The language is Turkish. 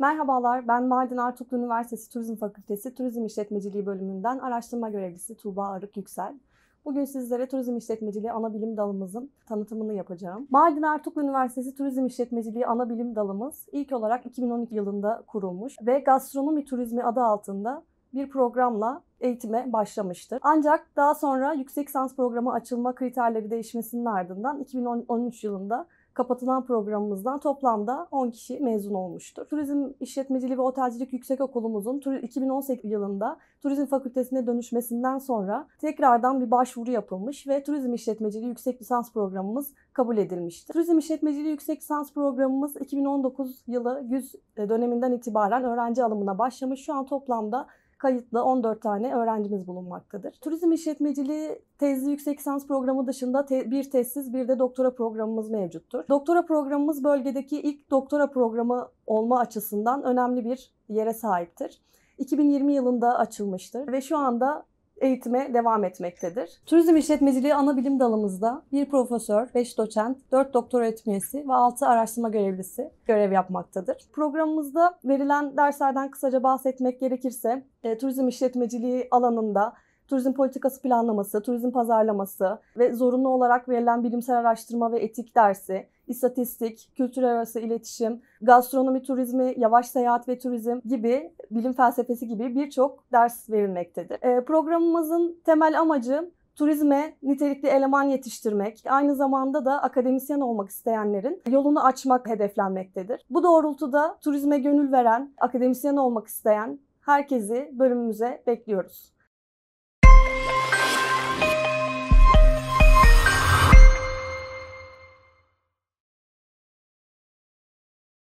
Merhabalar, ben Mardin Artuklu Üniversitesi Turizm Fakültesi Turizm İşletmeciliği bölümünden araştırma görevlisi Tuğba Arık Yüksel. Bugün sizlere turizm işletmeciliği ana bilim dalımızın tanıtımını yapacağım. Mardin Artuklu Üniversitesi Turizm İşletmeciliği ana bilim dalımız ilk olarak 2012 yılında kurulmuş ve gastronomi turizmi adı altında bir programla eğitime başlamıştır. Ancak daha sonra yüksek lisans programı açılma kriterleri değişmesinin ardından 2013 yılında kapatılan programımızdan toplamda 10 kişi mezun olmuştur. Turizm İşletmeciliği ve Otelcilik okulumuzun 2018 yılında Turizm Fakültesine dönüşmesinden sonra tekrardan bir başvuru yapılmış ve Turizm İşletmeciliği Yüksek Lisans Programımız kabul edilmiştir. Turizm İşletmeciliği Yüksek Lisans Programımız 2019 yılı 100 e, döneminden itibaren öğrenci alımına başlamış. Şu an toplamda kayıtlı 14 tane öğrencimiz bulunmaktadır. Turizm işletmeciliği tezli yüksek lisans programı dışında te- bir tezsiz bir de doktora programımız mevcuttur. Doktora programımız bölgedeki ilk doktora programı olma açısından önemli bir yere sahiptir. 2020 yılında açılmıştır ve şu anda eğitime devam etmektedir. Turizm işletmeciliği ana bilim dalımızda bir profesör, 5 doçent, 4 doktora öğretim ve 6 araştırma görevlisi görev yapmaktadır. Programımızda verilen derslerden kısaca bahsetmek gerekirse, e, turizm işletmeciliği alanında turizm politikası planlaması, turizm pazarlaması ve zorunlu olarak verilen bilimsel araştırma ve etik dersi, istatistik, kültür arası iletişim, gastronomi turizmi, yavaş seyahat ve turizm gibi bilim felsefesi gibi birçok ders verilmektedir. E, programımızın temel amacı turizme nitelikli eleman yetiştirmek, aynı zamanda da akademisyen olmak isteyenlerin yolunu açmak hedeflenmektedir. Bu doğrultuda turizme gönül veren, akademisyen olmak isteyen herkesi bölümümüze bekliyoruz.